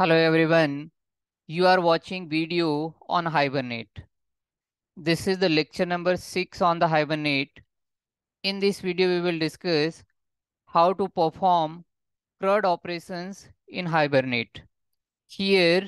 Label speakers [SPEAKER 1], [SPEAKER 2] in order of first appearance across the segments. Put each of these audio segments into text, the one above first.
[SPEAKER 1] Hello everyone. You are watching video on Hibernate. This is the lecture number 6 on the Hibernate. In this video we will discuss how to perform CRUD operations in Hibernate. Here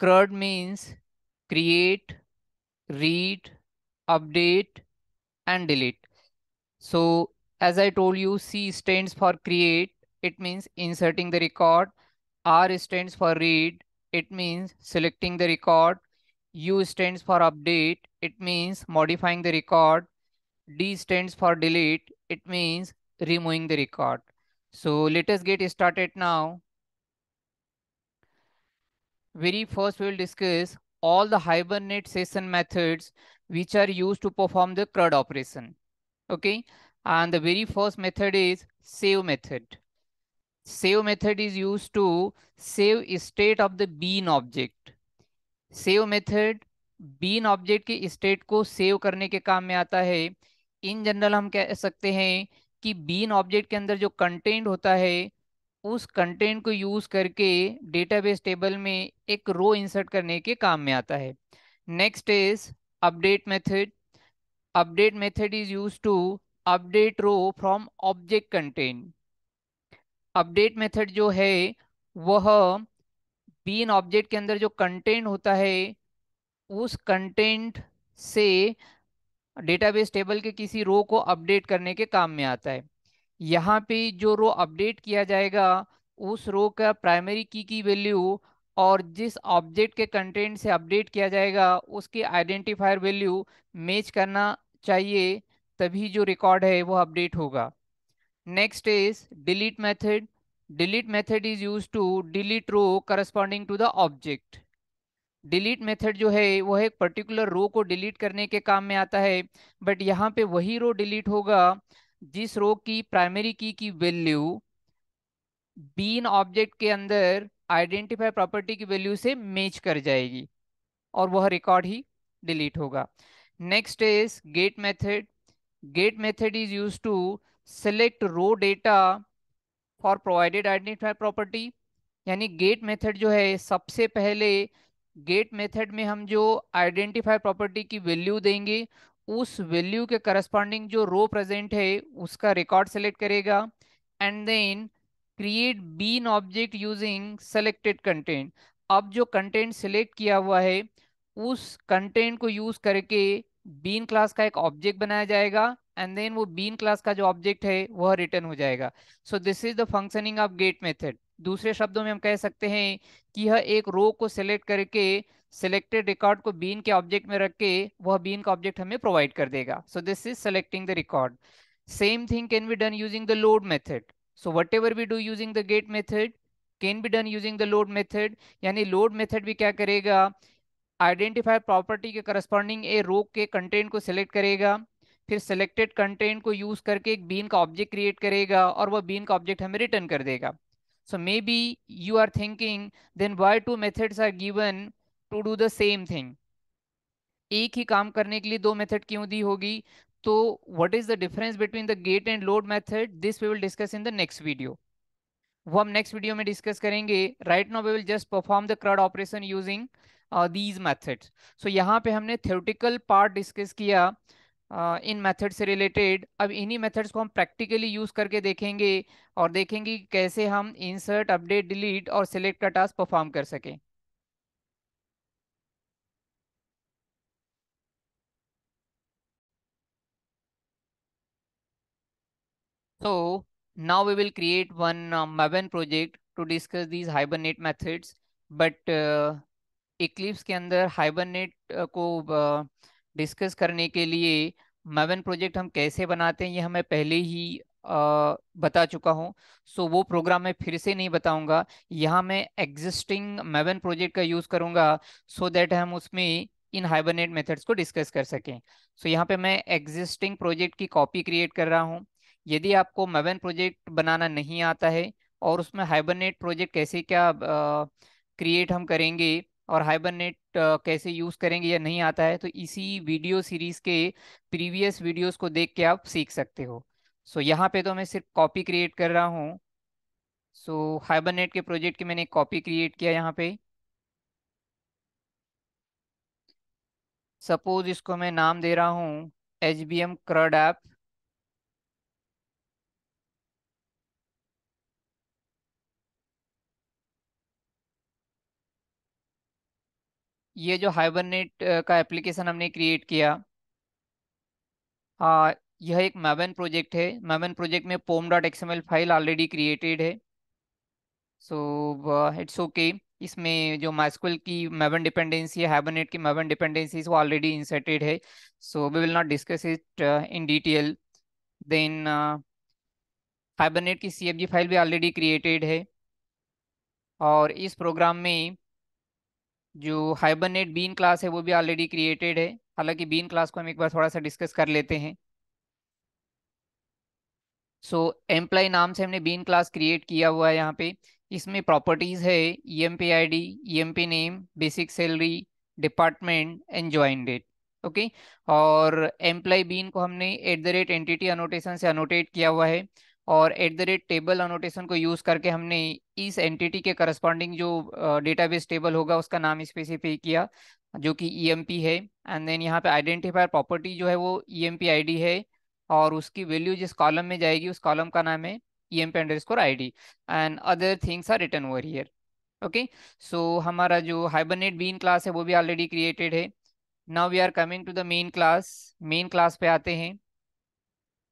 [SPEAKER 1] CRUD means create, read, update and delete. So as I told you C stands for create. It means inserting the record R stands for read. It means selecting the record. U stands for update. It means modifying the record. D stands for delete. It means removing the record. So let us get started now. Very first we will discuss all the Hibernate session methods which are used to perform the CRUD operation. Okay. And the very first method is save method. Save method is use to save state of the bean object save method bean object के state को save करने के काम में आता है in general हम कह सकते हैं कि बीन ऑब्जेक्ट के अंदर जो कंटेंट होता है उस कंटेंट को यूज करके डेटाबेस टेबल में एक रो इंसर्ट करने के काम में आता है next is update method update method is use to update row from object content update method जो है वह बीन ऑब्जेक्ट के अंदर जो कंटेंट होता है उस कंटेंट से डेटाबेस टेबल के किसी रो को अपडेट करने के काम में आता है यहाँ पे जो रो अपडेट किया जाएगा उस रो का प्राइमरी की की वैल्यू और जिस ऑब्जेक्ट के कंटेंट से अपडेट किया जाएगा उसकी आइडेंटिफायर वैल्यू मैच करना चाहिए तभी जो रिकॉर्ड है वो अपडेट होगा Next is delete method. Delete method is used to delete row corresponding to the object. Delete method जो है वह एक पर्टिकुलर रो को डिलीट करने के काम में आता है बट यहाँ पे वही रो डिलीट होगा जिस रो की प्राइमरी की की वैल्यू बीन ऑब्जेक्ट के अंदर आइडेंटिफाई प्रॉपर्टी की वैल्यू से मैच कर जाएगी और वह रिकॉर्ड ही डिलीट होगा next is get method get method is use to select row data for provided identify property यानी गेट मेथड जो है सबसे पहले गेट मेथड में हम जो आइडेंटिफाई प्रॉपर्टी की वैल्यू देंगे उस वैल्यू के करस्पॉन्डिंग जो रो प्रेजेंट है उसका रिकॉर्ड सेलेक्ट करेगा and then create bean object using selected content अब जो कंटेंट सेलेक्ट किया हुआ है उस कंटेंट को यूज करके बीन क्लास का एक ऑब्जेक्ट बनाया जाएगा एंड देन वो बीन क्लास का जो ऑब्जेक्ट है वह रिटर्न हो जाएगा so this is the functioning of get method दूसरे शब्दों में हम कह सकते हैं कि यह एक रो को सिलेक्ट करके सिलेक्टेड रिकॉर्ड को बीन के ऑब्जेक्ट में रख के वह बीन का ऑब्जेक्ट हमें प्रोवाइड कर देगा so this is selecting the record same thing can be done using the load method so whatever we do using the get method can be done using the load method यानी load method भी क्या करेगा identify property के corresponding a row के content को select करेगा फिर selected content को यूज करके एक बीन का ऑब्जेक्ट क्रिएट करेगा और वह बीन का ऑब्जेक्ट हमें रिटर्न कर देगा so maybe you are thinking then why two methods are given to do the same thing एक ही काम करने के लिए दो मेथड क्यों दी होगी तो what is the difference between the get and load method this we will discuss in the next video वो हम नेक्स्ट वीडियो में डिस्कस करेंगे right now we will just perform the CRUD operation using these methods so यहाँ पे हमने theoretical part discuss किया इन method से related अब इन्हीं मेथड्स को हम प्रैक्टिकली यूज करके देखेंगे और देखेंगे कैसे हम इंसर्ट अपडेट डिलीट और सिलेक्ट का टास्क परफॉर्म कर सके तो now we will create one Maven project to discuss these Hibernate methods but Eclipse के अंदर हाइबरनेट uh, को uh, डिस्कस करने के लिए मेवन प्रोजेक्ट हम कैसे बनाते हैं ये हमें पहले ही आ, बता चुका हूँ सो वो प्रोग्राम मैं फिर से नहीं बताऊँगा यहाँ मैं एग्जिस्टिंग मेवन प्रोजेक्ट का यूज़ करूँगा सो दैट हम उसमें इन हाइबरनेट मेथड्स को डिस्कस कर सकें सो so, यहाँ पे मैं एग्जिस्टिंग प्रोजेक्ट की कॉपी क्रिएट कर रहा हूँ यदि आपको मैवन प्रोजेक्ट बनाना नहीं आता है और उसमें हाइबरनेट प्रोजेक्ट कैसे क्या क्रिएट हम करेंगे और हाइबरनेट कैसे यूज़ करेंगे या नहीं आता है तो इसी वीडियो सीरीज़ के प्रीवियस वीडियोस को देख के आप सीख सकते हो सो so, यहाँ पे तो मैं सिर्फ कॉपी क्रिएट कर रहा हूँ सो so, हाइबरनेट के प्रोजेक्ट की मैंने कॉपी क्रिएट किया यहाँ पे सपोज इसको मैं नाम दे रहा हूँ H B M CRUD app ये जो हाइबरनेट का एप्लीकेशन हमने क्रिएट किया आ, हाँ, यह एक मैवन प्रोजेक्ट है मैवन प्रोजेक्ट में pom dot XML file already created है सो इट्स ओके इसमें जो माइस्कुल की मैवन डिपेंडेंसी है हाइबरनेट की मैवन डिपेंडेंसी वो ऑलरेडी इंसर्टेड है so we will not discuss it in detail then Hibernate की सी फाइल भी ऑलरेडी क्रिएटेड है और इस प्रोग्राम में जो हाइबरनेट बीन क्लास है वो भी ऑलरेडी क्रिएटेड है हालांकि बीन क्लास को हम एक बार थोड़ा सा डिस्कस कर लेते हैं सो so, एम्प्लॉय नाम से हमने बीन क्लास क्रिएट किया हुआ है यहाँ पे इसमें प्रॉपर्टीज है E M P I D E M P name basic salary department and join date okay और एम्प्लॉय बीन को हमने at the rate entity annotation से अनोटेट किया हुआ है और at the rate table annotation को यूज करके हमने इस एंटिटी के करस्पॉन्डिंग जो डेटाबेस टेबल होगा उसका नाम स्पेसिफाई किया जो कि ई e है एंड देन यहाँ पे आइडेंटिफायर प्रॉपर्टी जो है वो ई एम पी है और उसकी वैल्यू जिस कॉलम में जाएगी उस कॉलम का नाम है E M P underscore I D and other things are return over here okay so हमारा जो हाइबरनेट बीन क्लास है वो भी ऑलरेडी क्रिएटेड है now we are coming to the main class main class पे आते हैं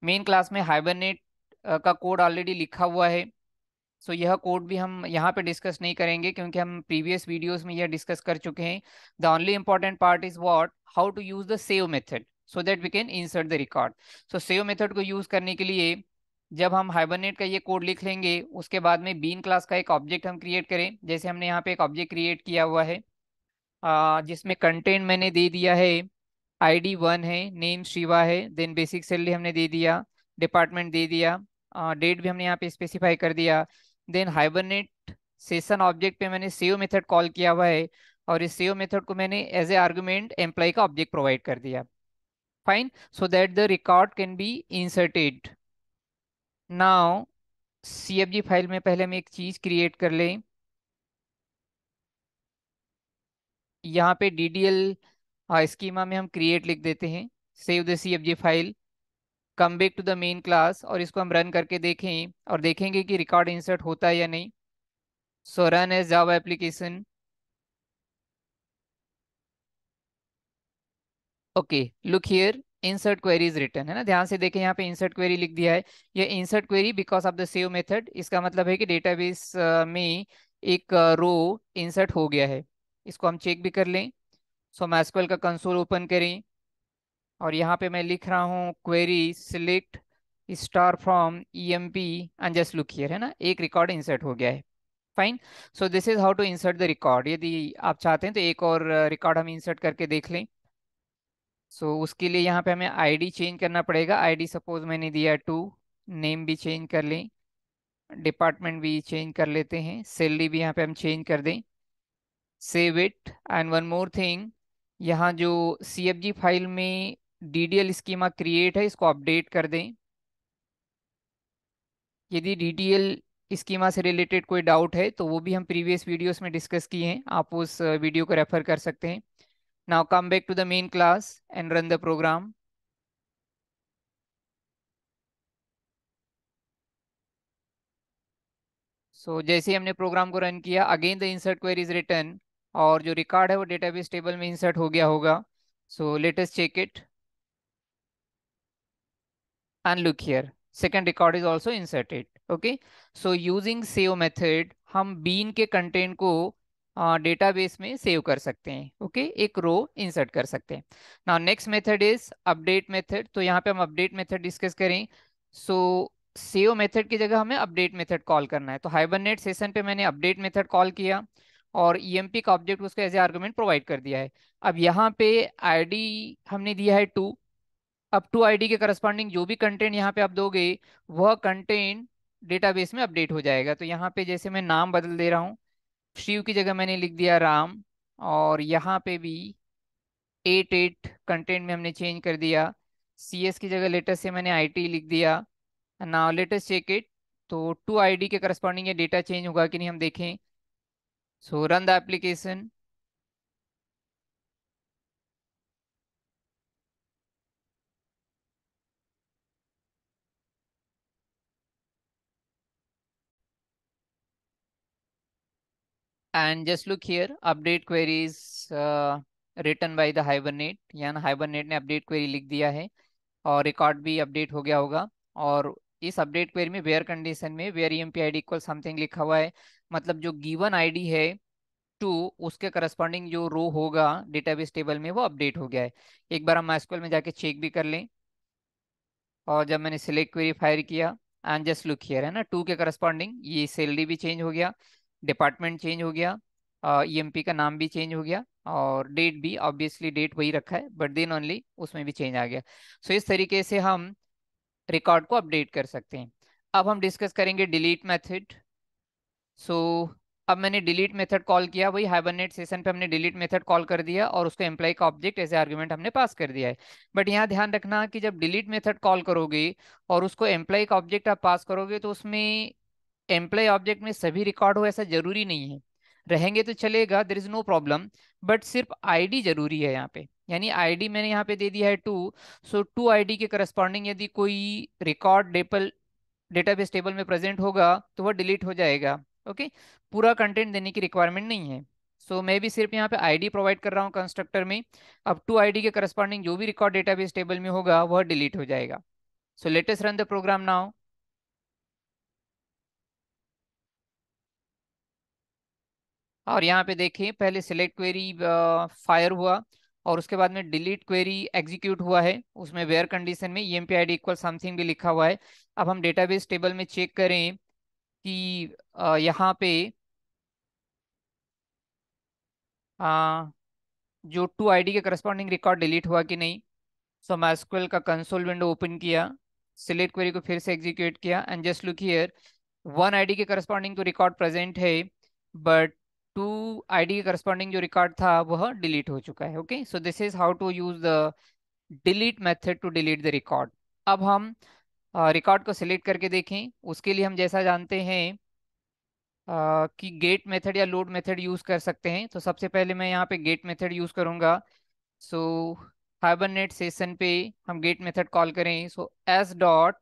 [SPEAKER 1] main class में हाइबरनेट का कोड ऑलरेडी लिखा हुआ है सो so, यह कोड भी हम यहाँ पे डिस्कस नहीं करेंगे क्योंकि हम प्रीवियस वीडियोस में यह डिस्कस कर चुके हैं the only important part is what how to use the save method so that we can insert the record so save method को यूज करने के लिए जब हम हाइबरनेट का ये कोड लिख लेंगे उसके बाद में बीन क्लास का एक ऑब्जेक्ट हम क्रिएट करें जैसे हमने यहाँ पे एक ऑब्जेक्ट क्रिएट किया हुआ है जिसमें कंटेंट मैंने दे दिया है आईडी वन है नेम शिवा है देन बेसिक सैलरी हमने दे दिया डिपार्टमेंट दे दिया डेट भी हमने यहाँ पे स्पेसिफाई कर दिया देन हाइबरनेट सेशन ऑब्जेक्ट पे मैंने सीओ मेथड कॉल किया हुआ है और इस सीओ मेथड को मैंने एज ए आर्गुमेंट एम्प्लॉय का ऑब्जेक्ट प्रोवाइड कर दिया fine so that the record can be inserted now C file में पहले हम एक चीज क्रिएट कर लें यहाँ पे डी डी एल स्कीमा में हम क्रिएट लिख देते हैं save the C file come back to the main class और इसको हम रन करके देखें और देखेंगे कि रिकॉर्ड इंसर्ट होता है या नहीं so run as Java application okay look here insert query is return है ना ध्यान से देखें यहाँ पे इंसर्ट क्वेरी लिख दिया है ये insert query because of the save method इसका मतलब है कि डेटाबेस में एक रो इंसर्ट हो गया है इसको हम चेक भी कर लें सो मैस्क्वेल का कंसोल ओपन करें और यहाँ पे मैं लिख रहा हूँ query select star from E M P and just look here है ना एक रिकॉर्ड इंसर्ट हो गया है fine so this is how to insert the record यदि आप चाहते हैं तो एक और रिकॉर्ड हम इंसर्ट करके देख लें सो so, उसके लिए यहाँ पे हमें आईडी चेंज करना पड़ेगा आईडी सपोज मैंने दिया टू नेम भी चेंज कर लें डिपार्टमेंट भी चेंज कर लेते हैं सैलरी भी यहाँ पे हम चेंज कर दें save it and one more thing यहाँ जो सी फाइल में डीडीएल स्कीमा क्रिएट है इसको अपडेट कर दें यदि डीडीएल स्कीमा से रिलेटेड कोई डाउट है तो वो भी हम प्रीवियस वीडियोस में डिस्कस किए हैं आप उस वीडियो को रेफर कर सकते हैं now come back to the main class and run the program so जैसे जैसे हमने प्रोग्राम को रन किया again the insert query is return और जो रिकॉर्ड है वो डेटाबेस टेबल में इंसर्ट हो गया होगा so latest check it and look here second record is also inserted okay so using save method हम बीन के कंटेंट को डेटाबेस में सेव कर सकते हैं ओके okay? एक रो इंसर्ट कर सकते हैं ना next method is update method तो यहाँ पे हम अपडेट मेथड डिस्कस करें सो सेव मेथड की जगह हमें अपडेट मेथड कॉल करना है तो हाइबरनेट सेशन पे मैंने अपडेट मेथड कॉल किया और ई e का ऑब्जेक्ट उसको एज ए आर्गूमेंट प्रोवाइड कर दिया है अब यहाँ पे आईडी हमने दिया है टू अप टू आईडी के करस्पॉन्डिंग जो भी कंटेंट यहाँ पे आप दोगे वह कंटेंट डेटाबेस में अपडेट हो जाएगा तो यहाँ पे जैसे मैं नाम बदल दे रहा हूँ शिव की जगह मैंने लिख दिया राम और यहाँ पे भी एट एट कंटेंट में हमने चेंज कर दिया सी एस की जगह लेटेस्ट से मैंने आई टी लिख दिया नाउ लेटेस्ट चेक इट तो टू आई के करस्पॉन्डिंग ये डेटा चेंज होगा कि नहीं हम देखें so run the application And just look here, update queries uh, written by the Hibernate. यानी Hibernate ने update query लिख दिया है और record भी update हो गया होगा और इस अपडेट क्वेरी में वेयर कंडीशन में where E M P I D equal something लिखा हुआ है मतलब जो गिवन आईडी है टू उसके करस्पॉन्डिंग जो रो होगा डेटाबेस टेबल में वो अपडेट हो गया है एक बार हम माइस्क्वल में जाके चेक भी कर लें और जब मैंने सिलेक्ट क्वेरी फायर किया एंड जस्ट लुक हियर है ना टू के करस्पॉन्डिंग ये सैलरी भी चेंज हो गया डिपार्टमेंट चेंज हो गया ई e का नाम भी चेंज हो गया और डेट भी ऑब्वियसली डेट वही रखा है बट देन ओनली उसमें भी चेंज आ गया सो so, इस तरीके से हम रिकॉर्ड को अपडेट कर सकते हैं अब हम डिस्कस करेंगे डिलीट मेथड सो अब मैंने डिलीट मेथड कॉल किया वही हाइबरनेट सेशन पे हमने डिलीट मेथड कॉल कर दिया और उसको एम्प्लॉय का ऑब्जेक्ट एज ए आर्ग्यूमेंट हमने पास कर दिया है बट यहाँ ध्यान रखना कि जब डिलीट मेथड कॉल करोगे और उसको एम्प्लॉय का ऑब्जेक्ट आप पास करोगे तो उसमें एम्प्लॉय ऑब्जेक्ट में सभी रिकॉर्ड हो ऐसा जरूरी नहीं है रहेंगे तो चलेगा there is no problem but सिर्फ आईडी जरूरी है यहाँ पे यानी आईडी मैंने यहाँ पे दे दिया है टू सो टू आईडी के करस्पॉन्डिंग यदि कोई रिकॉर्ड डेपल डेटाबेस टेबल में प्रेजेंट होगा तो वह डिलीट हो जाएगा ओके okay? पूरा कंटेंट देने की रिक्वायरमेंट नहीं है सो so, मैं भी सिर्फ यहाँ पे आईडी प्रोवाइड कर रहा हूँ कंस्ट्रक्टर में अब टू आईडी के करस्पॉन्डिंग जो भी रिकॉर्ड डेटाबेस टेबल में होगा वह डिलीट हो जाएगा so latest run the program now और यहाँ पे देखें पहले सिलेक्ट क्वेरी फायर हुआ और उसके बाद में डिलीट क्वेरी एग्जीक्यूट हुआ है उसमें वेयर कंडीशन में E M P I D equal something भी लिखा हुआ है अब हम डेटाबेस टेबल में चेक करें कि यहाँ पे आ, जो टू आईडी के करस्पॉन्डिंग रिकॉर्ड डिलीट हुआ कि नहीं सो मैस्कुल का कंसोल विंडो ओपन किया सिलेक्ट क्वेरी को फिर से एग्जीक्यूट किया and just look here one ID के करस्पॉन्डिंग तो रिकॉर्ड प्रेजेंट है बट टू आईडी के करस्पॉन्डिंग जो रिकॉर्ड था वह डिलीट हो चुका है okay so this is how to use the delete method to delete the record अब हम रिकॉर्ड uh, को सिलेक्ट करके देखें उसके लिए हम जैसा जानते हैं uh, कि गेट मेथड या लोड मेथड यूज कर सकते हैं तो सबसे पहले मैं यहाँ पे गेट मेथड यूज करूँगा सो हाइबरनेट सेशन पे हम गेट मेथड कॉल करें so S dot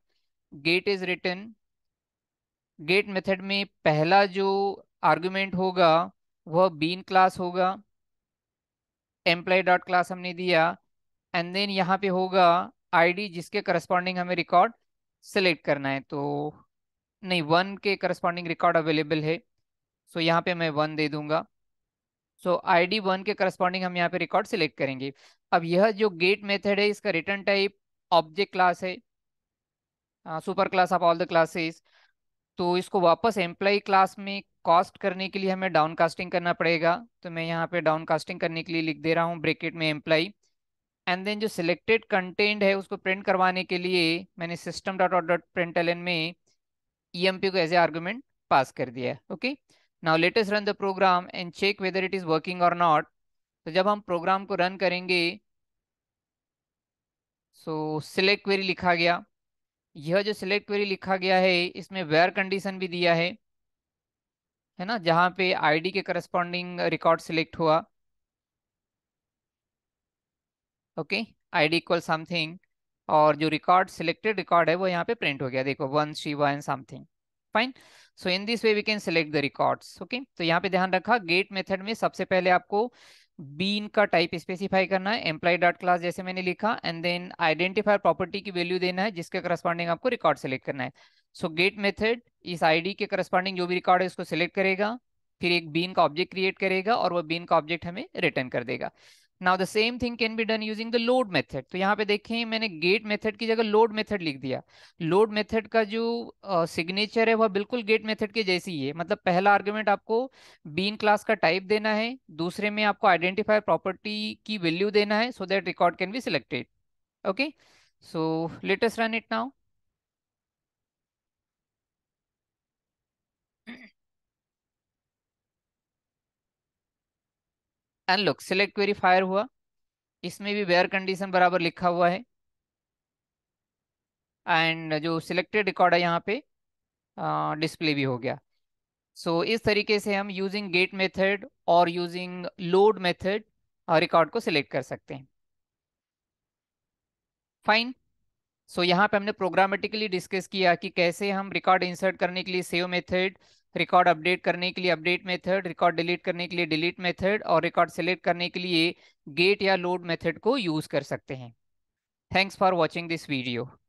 [SPEAKER 1] get is return get method में पहला जो आर्गुमेंट होगा वह बीन क्लास होगा एम्प्लॉय डॉट क्लास हमने दिया एंड देन यहाँ पे होगा आईडी जिसके करस्पॉन्डिंग हमें रिकॉर्ड सेलेक्ट करना है तो नहीं वन के करस्पॉन्डिंग रिकॉर्ड अवेलेबल है सो so, यहाँ पे मैं वन दे दूंगा सो आई डी वन के करस्पॉन्डिंग हम यहाँ पे रिकॉर्ड सिलेक्ट करेंगे अब यह जो गेट मेथड है इसका रिटर्न टाइप ऑब्जेक्ट क्लास है super class of all the classes तो इसको वापस एम्प्लॉय क्लास में कॉस्ट करने के लिए हमें डाउन कास्टिंग करना पड़ेगा तो मैं यहाँ पे डाउन कास्टिंग करने के लिए लिख दे रहा हूँ ब्रेकेट में एम्प्लॉय एंड देन जो सिलेक्टेड कंटेंट है उसको प्रिंट करवाने के लिए मैंने system dot out dot print L में ई एम पी को एज ए आर्गूमेंट पास कर दिया है okay now let's test run the program and check whether it is working और नॉट तो जब हम प्रोग्राम को रन करेंगे सो सिलेक्ट क्वेरी लिखा गया यह जो सिलेक्ट क्वेरी लिखा गया है इसमें वेयर कंडीशन भी दिया है है ना जहां पे आईडी के करस्पॉन्डिंग रिकॉर्ड सिलेक्ट हुआ ओके आईडी इक्वल समथिंग और जो रिकॉर्ड सिलेक्टेड रिकॉर्ड है वो यहाँ पे प्रिंट हो गया देखो one C one something fine so in this way we can select the records okay तो यहाँ पे ध्यान रखा गेट मेथड में सबसे पहले आपको बीन का टाइप स्पेसिफाई करना है एम्प्लॉय डॉट क्लास जैसे मैंने लिखा एंड देन आइडेंटिफायर प्रॉपर्टी की वैल्यू देना है जिसके करस्पॉन्डिंग आपको रिकॉर्ड सेलेक्ट करना है सो गेट मेथड इस आईडी के करस्पॉन्डिंग जो भी रिकॉर्ड है उसको सिलेक्ट करेगा फिर एक बीन का ऑब्जेक्ट क्रिएट करेगा और वो बीन का ऑब्जेक्ट हमें रिटर्न कर देगा now the same thing can be done using the load method तो यहाँ पे देखें मैंने गेट मेथड की जगह लोड मेथड लिख दिया लोड मेथड का जो सिग्नेचर uh, है वह बिल्कुल गेट मेथड के जैसी ही है मतलब पहला आर्ग्यूमेंट आपको बीन क्लास का टाइप देना है दूसरे में आपको आइडेंटिफायर प्रॉपर्टी की वैल्यू देना है so that record can be selected okay so latest run it now and look select query fire हुआ इसमें भी वेयर कंडीशन बराबर लिखा हुआ है एंड जो सिलेक्टेड रिकॉर्ड है यहाँ पे डिस्प्ले भी हो गया सो so, इस तरीके से हम यूजिंग गेट मेथड और यूजिंग लोड मेथड रिकॉर्ड को सिलेक्ट कर सकते हैं फाइन सो so, यहाँ पे हमने प्रोग्रामेटिकली डिस्कस किया कि कैसे हम रिकॉर्ड इंसर्ट करने के लिए सेव मेथड रिकॉर्ड अपडेट करने के लिए अपडेट मेथड रिकॉर्ड डिलीट करने के लिए डिलीट मेथड और रिकॉर्ड सेलेक्ट करने के लिए गेट या लोड मेथड को यूज कर सकते हैं thanks for watching this video